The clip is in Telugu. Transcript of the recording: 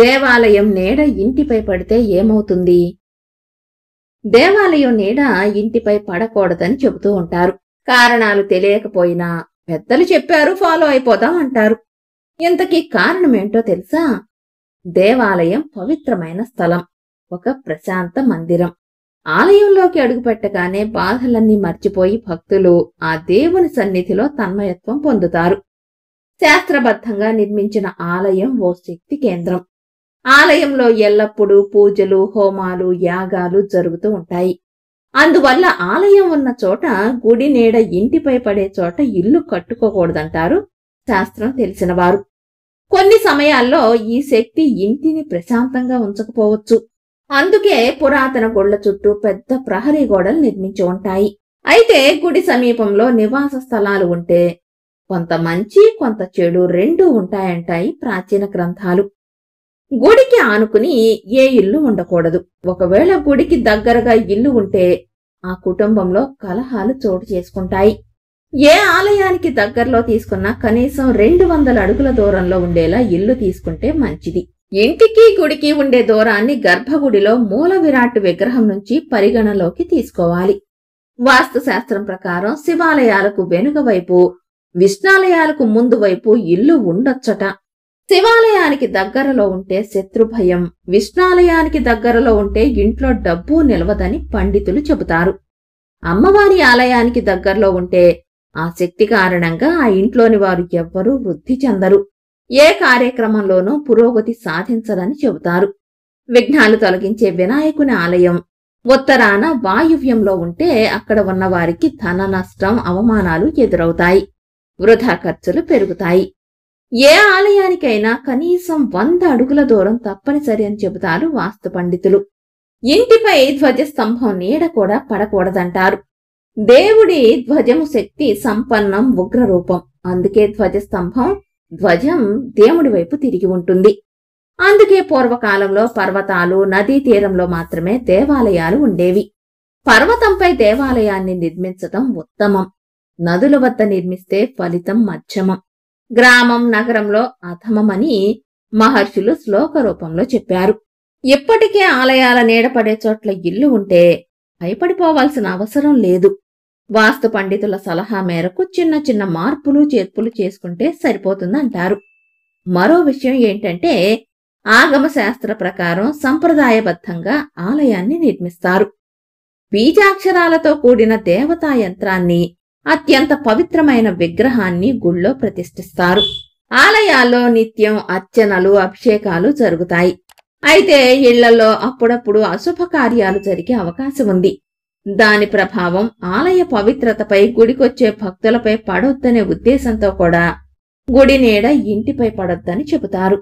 దేవాలయం నీడ ఇంటిపై పడితే ఏమవుతుంది దేవాలయం నీడ ఇంటిపై పడకూడదని చెబుతూ ఉంటారు కారణాలు తెలియకపోయినా పెద్దలు చెప్పారు ఫాలో అయిపోదాం అంటారు ఇంతకీ కారణమేంటో తెలుసా దేవాలయం పవిత్రమైన స్థలం ఒక ప్రశాంత మందిరం ఆలయంలోకి అడుగుపెట్టగానే బాధలన్నీ మర్చిపోయి భక్తులు ఆ దేవుని సన్నిధిలో తన్మయత్వం పొందుతారు శాస్త్రబద్ధంగా నిర్మించిన ఆలయం ఓ శక్తి కేంద్రం ఆలయంలో ఎల్లప్పుడూ పూజలు హోమాలు యాగాలు జరుగుతూ ఉంటాయి అందువల్ల ఆలయం ఉన్న చోట గుడి నీడ ఇంటిపై పడే చోట ఇల్లు కట్టుకోకూడదంటారు శాస్త్రం తెలిసినవారు కొన్ని సమయాల్లో ఈ శక్తి ఇంటిని ప్రశాంతంగా ఉంచకపోవచ్చు అందుకే పురాతన గుళ్ల చుట్టూ పెద్ద ప్రహరీ గోడలు నిర్మించి ఉంటాయి అయితే గుడి సమీపంలో నివాస స్థలాలు ఉంటే కొంత మంచి కొంత చెడు రెండూ ఉంటాయంటాయి ప్రాచీన గ్రంథాలు గుడికి ఆనుకుని ఏ ఇల్లు ఉండకూడదు ఒకవేళ గుడికి దగ్గరగా ఇల్లు ఉంటే ఆ కుటుంబంలో కలహాలు చోటు చేసుకుంటాయి ఏ ఆలయానికి దగ్గరలో తీసుకున్నా కనీసం రెండు వందల అడుగుల దూరంలో ఉండేలా ఇల్లు తీసుకుంటే మంచిది ఇంటికి గుడికి ఉండే దూరాన్ని గర్భగుడిలో మూల విరాట్ విగ్రహం నుంచి పరిగణలోకి తీసుకోవాలి వాస్తుశాస్త్రం ప్రకారం శివాలయాలకు వెనుక వైపు విష్ణాలయాలకు ముందు వైపు ఇల్లు ఉండొచ్చట శివాలయానికి దగ్గరలో ఉంటే శత్రుభయం విష్ణాలయానికి దగ్గరలో ఉంటే ఇంట్లో డబ్బు నిలవదని పండితులు చెబుతారు అమ్మవారి ఆలయానికి దగ్గరలో ఉంటే ఆ శక్తి కారణంగా ఆ ఇంట్లోని వారు ఎవ్వరూ వృద్ధి చెందరు ఏ కార్యక్రమంలోనూ పురోగతి సాధించదని చెబుతారు విఘ్నాలు తొలగించే వినాయకుని ఆలయం ఉత్తరాన వాయువ్యంలో ఉంటే అక్కడ ఉన్నవారికి ధన నష్టం అవమానాలు ఎదురవుతాయి వృధా ఖర్చులు పెరుగుతాయి ఏ ఆలయానికైనా కనీసం వంద అడుగుల దూరం తప్పనిసరి అని చెబుతారు వాస్తు పండితులు ఇంటిపై ధ్వజస్తంభం నీడ కూడా పడకూడదంటారు దేవుడి ధ్వజము శక్తి సంపన్నం ఉగ్రరూపం అందుకే ధ్వజస్తంభం ధ్వజం దేవుడి వైపు తిరిగి ఉంటుంది అందుకే పూర్వకాలంలో పర్వతాలు నదీ తీరంలో మాత్రమే దేవాలయాలు ఉండేవి పర్వతంపై దేవాలయాన్ని నిర్మించటం ఉత్తమం నదుల వద్ద నిర్మిస్తే ఫలితం మధ్యమం గ్రామం నగరంలో అధమమని మహర్షులు శ్లోక రూపంలో చెప్పారు ఎప్పటికే ఆలయాల నీడపడే చోట్ల ఇల్లు ఉంటే భయపడిపోవాల్సిన అవసరం లేదు వాస్తు పండితుల సలహా మేరకు చిన్న చిన్న మార్పులు చేర్పులు చేసుకుంటే సరిపోతుందంటారు మరో విషయం ఏంటంటే ఆగమ శాస్త్ర ప్రకారం సంప్రదాయబద్ధంగా ఆలయాన్ని నిర్మిస్తారు బీజాక్షరాలతో కూడిన దేవతా యంత్రాన్ని అత్యంత పవిత్రమైన విగ్రహాన్ని గుళ్ళో ప్రతిష్ఠిస్తారు ఆలయాల్లో నిత్యం అర్చనలు అభిషేకాలు జరుగుతాయి అయితే ఇళ్లలో అప్పుడప్పుడు అశుభ కార్యాలు జరిగే అవకాశం ఉంది దాని ప్రభావం ఆలయ పవిత్రతపై గుడికొచ్చే భక్తులపై పడొద్దనే ఉద్దేశంతో కూడా గుడి నీడ ఇంటిపై పడొద్దని చెబుతారు